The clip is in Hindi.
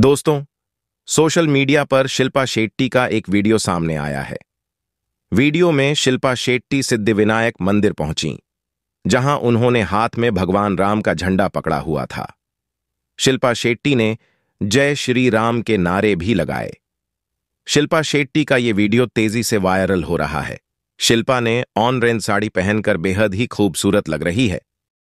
दोस्तों सोशल मीडिया पर शिल्पा शेट्टी का एक वीडियो सामने आया है वीडियो में शिल्पा शेट्टी सिद्धिविनायक मंदिर पहुंची जहां उन्होंने हाथ में भगवान राम का झंडा पकड़ा हुआ था शिल्पा शेट्टी ने जय श्री राम के नारे भी लगाए शिल्पा शेट्टी का ये वीडियो तेजी से वायरल हो रहा है शिल्पा ने ऑन रेन साड़ी पहनकर बेहद ही खूबसूरत लग रही है